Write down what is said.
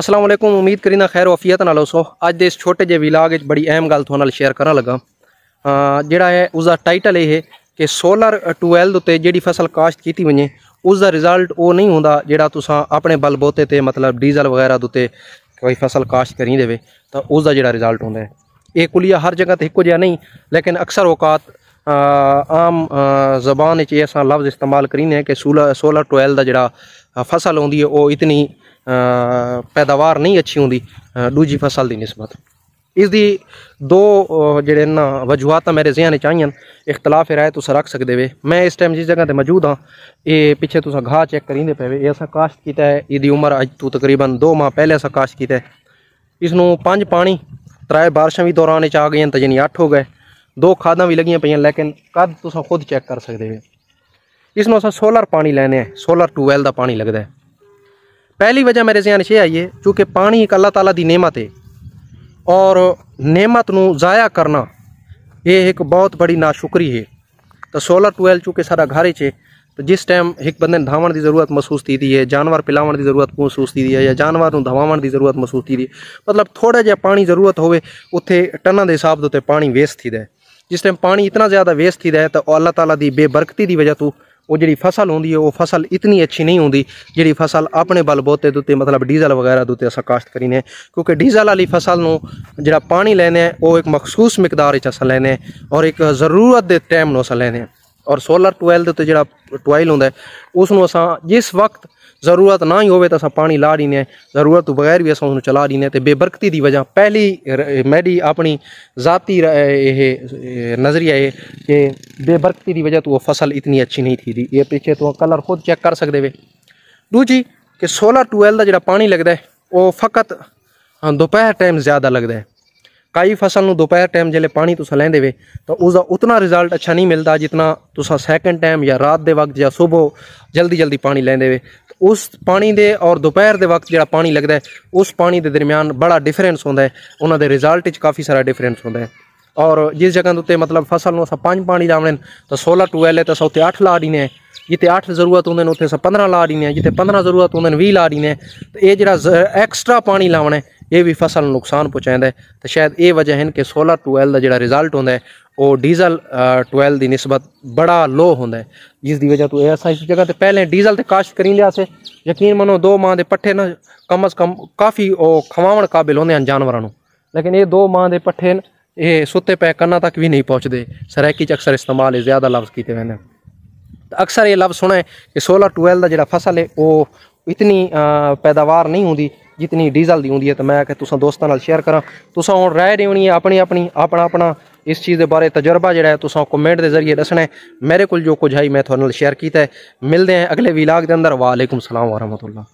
असलम उम्मीद करी खैर वफियत ना लोसो अज इस छोटे जे विलाग बड़ी अहम गल थोड़े शेयर करा लगा जोड़ा है उसका टाइटल ये कि सोलर टूवैल्द उत्ते जी फसल काश्त की वजे उसका रिजल्ट वो नहीं हों जो अपने बलबोते मतलब डीजल वगैरह उत्ते कोई फसल काश्त करी दे तो उसका जो रिजल्ट होंगे ये कुलिया हर जगह तो एक जहाँ नहीं लेकिन अक्सर औकात आम जबान लफ्ज़ इस्तेमाल करी कि सोलर सोलर टूवैल्द का जो फसल आँदी है इतनी ਪੈਦਾਵਾਰ ਨਹੀਂ ਅੱਛੀ ਹੁੰਦੀ ਦੂਜੀ ਫਸਲ ਦੀ ਨਿਸਬਤ ਇਸ ਦੀ ਦੋ ਜਿਹੜੇ ਨਾ ਵਜੂਹਾਂ ਤਾਂ ਮੇਰੇ ਜ਼ਿਹਨ ਨੇ ਚਾਹੀਆਂ ਇਖਤਲਾਫ ਰਾਇ ਤੁਸੀਂ ਰੱਖ ਸਕਦੇ ਵੇ ਮੈਂ ਇਸ ਟਾਈਮ ਜੀ ਜਗ੍ਹਾ ਤੇ ਮੌਜੂਦ ਹਾਂ ਇਹ ਪਿੱਛੇ ਤੁਸੀਂ ਘਾਹ ਚੈੱਕ ਕਰੀਂਦੇ ਪਏ ਇਹ ਅਸਾਂ ਕਾਸ਼ਤ ਕੀਤਾ ਹੈ ਇਹਦੀ ਉਮਰ ਅੱਜ ਤੋਂ ਤਕਰੀਬਨ 2 ਮਾਹ ਪਹਿਲੇ ਅਸਾਂ ਕਾਸ਼ਤ ਕੀਤਾ ਹੈ ਇਸ ਨੂੰ ਪੰਜ ਪਾਣੀ ਤਰਾਇ ਬਾਰਿਸ਼ਾਂ ਵੀ ਦੌਰਾਨ ਚ ਆ ਗਈਆਂ ਤਾਂ ਜਿਹਨੀ 8 ਹੋ ਗਏ ਦੋ ਖਾਦਾਂ ਵੀ ਲੱਗੀਆਂ ਪਈਆਂ ਲੇਕਿਨ ਕਦ ਤੁਸੀਂ ਖੁਦ ਚੈੱਕ ਕਰ ਸਕਦੇ ਵੇ ਇਸ ਨੂੰ ਅਸਾਂ ਸੋਲਰ ਪਾਣੀ ਲੈਨੇ ਹੈ ਸੋਲਰ 12 ਦਾ ਪਾਣੀ ਲੱਗਦਾ ਹੈ पहली वजह मेरे ध्यान से आई है क्योंकि पानी एक अल्लाह ताला दी नेमत है और नेमत ਨੂੰ ਜ਼ਾਇਆ ਕਰਨਾ ਇਹ ਇੱਕ ਬਹੁਤ ਬੜੀ ਨਾਸ਼ੁਕਰੀ ਹੈ ਤਾਂ ਸੋਲਰ ਟੂਐਲ ਚੁਕੇ ਸਾਡਾ ਘਰ ਵਿੱਚ ਤਾਂ ਜਿਸ ਟਾਈਮ ਇੱਕ ਬੰਦੇ ਨੂੰ ਧਾਵਣ ਦੀ ਜ਼ਰੂਰਤ ਮਹਿਸੂਸ ਕੀਤੀ ਹੈ ਜਾਨਵਰ ਪਿਲਾਉਣ ਦੀ ਜ਼ਰੂਰਤ ਮਹਿਸੂਸ ਕੀਤੀ ਹੈ ਜਾਂ ਜਾਨਵਰ ਨੂੰ ਧਵਾਉਣ ਦੀ ਜ਼ਰੂਰਤ ਮਹਿਸੂਸ ਕੀਤੀ ਮਤਲਬ ਥੋੜਾ ਜਿਹਾ ਪਾਣੀ ਜ਼ਰੂਰਤ ਹੋਵੇ ਉੱਥੇ ਟਨਾਂ ਦੇ ਹਿਸਾਬ ਦੇ ਉੱਤੇ ਪਾਣੀ ਵੇਸਟ ਥੀਦਾ ਜਿਸ ਟਾਈਮ ਪਾਣੀ ਇਤਨਾ ਜ਼ਿਆਦਾ ਵੇਸਟ ਥੀਦਾ ਹੈ ਤਾਂ ਅੱਲਾਹ ਤਾਲਾ ਦੀ ਬੇਬਰਕਤੀ ਦੀ ਵਜ੍ਹਾ ਤੋਂ वो जी फसल होंगी है फसल इतनी अच्छी नहीं होंगी जी फसल अपने बल बोते उत्ते मतलब डीजल वगैरह के उत्ते असं काश्त करी है क्योंकि डीजल वाली फसल में जोड़ा पानी लेंदे वो एक मखसूस मकदार असर लें और एक जरूरत के टाइम असर असं ਔਰ ਸੋਲਰ 12 ਦੇ ਉੱਤੇ ਜਿਹੜਾ 12 ਹੁੰਦਾ ਉਸ ਨੂੰ ਅਸਾਂ ਜਿਸ ਵਕਤ ਜ਼ਰੂਰਤ ਨਾ ਹੀ ਹੋਵੇ ਤਾਂ ਅਸਾਂ ਪਾਣੀ ਲਾ ਦਿੰਨੇ ਜ਼ਰੂਰਤ ਤੋਂ ਬਗੈਰ ਵੀ ਅਸਾਂ ਉਸ ਨੂੰ ਚਲਾ ਦਿੰਨੇ ਤੇ ਬੇਬਰਕਤੀ ਦੀ ਵਜ੍ਹਾ ਪਹਿਲੀ ਮੈਡੀ ਆਪਣੀ ذاتی ਇਹ ਨਜ਼ਰੀਆ ਹੈ ਕਿ ਬੇਬਰਕਤੀ ਦੀ ਵਜ੍ਹਾ ਤੋਂ ਉਹ ਫਸਲ ਇਤਨੀ ਅੱਛੀ ਨਹੀਂ ਥੀ ਇਹ ਪਿੱਛੇ ਤੋਂ ਕਲਰ ਖੁਦ ਚੈੱਕ ਕਰ ਸਕਦੇ ਵੇ ਦੂਜੀ ਕਿ 16 12 ਦਾ ਜਿਹੜਾ ਪਾਣੀ ਲੱਗਦਾ ਉਹ ਫਕਤ ਦੁਪਹਿਰ ਟਾਈਮ ਜ਼ਿਆਦਾ ਲੱਗਦਾ ਹੈ ਕਾਈ ਫਸਲ ਨੂੰ ਦੁਪਹਿਰ ਟਾਈਮ ਜਿਹੜੇ ਪਾਣੀ ਤੁਸੀਂ ਲੈਂਦੇ ਵੇ ਤਾਂ ਉਸ ਦਾ ਉਤਨਾ ਰਿਜ਼ਲਟ ਅੱਛਾ ਨਹੀਂ ਮਿਲਦਾ ਜਿੰਨਾ ਤੁਸੀਂ ਸੈਕੰਡ ਟਾਈਮ ਜਾਂ ਰਾਤ ਦੇ ਵਕਤ ਜਾਂ ਸਵੇਰ ਜਲਦੀ ਜਲਦੀ ਪਾਣੀ ਲੈਂਦੇ ਵੇ ਉਸ ਪਾਣੀ ਦੇ ਔਰ ਦੁਪਹਿਰ ਦੇ ਵਕਤ ਜਿਹੜਾ ਪਾਣੀ ਲੱਗਦਾ ਹੈ ਉਸ ਪਾਣੀ ਦੇ ਦਰਮਿਆਨ ਬੜਾ ਡਿਫਰੈਂਸ ਹੁੰਦਾ ਹੈ ਉਹਨਾਂ ਦੇ ਰਿਜ਼ਲਟ 'ਚ ਕਾਫੀ ਸਾਰਾ ਡਿਫਰੈਂਸ ਹੁੰਦਾ ਹੈ ਔਰ ਜਿਸ ਜਗ੍ਹਾ ਦੇ ਉੱਤੇ ਮਤਲਬ ਫਸਲ ਨੂੰ ਅਸਾਂ ਪੰਜ ਪਾਣੀ ਲਾਉਣੇ ਤਾਂ 16 ਟੂ ਹੈ ਤਾਂ ਸੌ ਤੇ 8 ਲਾ ਦਿਨੇ ਜਿੱਤੇ 8 ਜ਼ਰੂਰਤ ਹੁੰਦੇ ਨੇ ਉੱਥੇ ਅਸਾਂ 15 ਲਾ ਦਿਨੇ ਜਿੱਤੇ 15 ਜ਼ਰੂਰਤ ਹੁੰਦੇ ਨੇ 20 ਲਾ ਦਿਨੇ ਤੇ ਇਹ ਜਿਹੜਾ ਐਕਸਟਰਾ ਪਾਣੀ ਲਾਉਣਾ ਇਹ ਵੀ ਫਸਲ ਨੂੰ ਨੁਕਸਾਨ ਪਹੁੰਚਾਉਂਦਾ ਹੈ ਤੇ ਸ਼ਾਇਦ ਇਹ ਵਜ੍ਹਾ ਹੈ ਕਿ 16 12 ਦਾ ਜਿਹੜਾ ਰਿਜ਼ਲਟ ਹੁੰਦਾ ਹੈ ਉਹ ਡੀਜ਼ਲ 12 ਦੀ ਨਿਸਬਤ ਬੜਾ ਲੋ ਹੁੰਦਾ ਹੈ ਜਿਸ ਦੀ ਵਜ੍ਹਾ ਤੋਂ ਐਸਾ ਇਸ ਜਗ੍ਹਾ ਤੇ ਪਹਿਲੇ ਡੀਜ਼ਲ ਤੇ ਕਾਸ਼ਤ ਕਰੀਂ ਲਿਆ ਸੇ ਯਕੀਨ ਮੰਨੋ ਦੋ ਮਾਂ ਦੇ ਪੱਠੇ ਨਾ ਕਮ ਅਸ ਕਮ ਕਾਫੀ ਉਹ ਖਵਾਉਣ ਕਾਬਿਲ ਹੁੰਦੇ ਹਨ ਜਾਨਵਰਾਂ ਨੂੰ ਲੇਕਿਨ ਇਹ ਦੋ ਮਾਂ ਦੇ ਪੱਠੇ ਇਹ ਸੁੱਤੇ ਪੈ ਕੰਨਾਂ ਤੱਕ ਵੀ ਨਹੀਂ ਪਹੁੰਚਦੇ ਸਰਾਇਕੀ ਚ ਅਕਸਰ ਇਸਤੇਮਾਲ ਇਹ ਜ਼ਿਆਦਾ ਲਫ਼ਜ਼ ਕੀਤੇ ਜਾਂਦੇ ਹਨ अक्सर ये लफ्ज़ सुना है कि सोलह ट्वेल्व का जोड़ा फसल है वो इतनी पैदावार नहीं होती जितनी डीजल दी होंगी है तो मैं कि दोस्तों दोस्तां नाल शेयर करा तुसां हम राय देनी है अपनी अपनी अपना अपना इस चीज़ के बारे तजर्बा जोड़ा है तुसा कमेंट के जरिए दसना है मेरे को जो कुछ है मैं थोड़े शेयर किया है मिलते हैं अगले विलाग के अंदर वालेकुम सलाम वरहमतुल्ला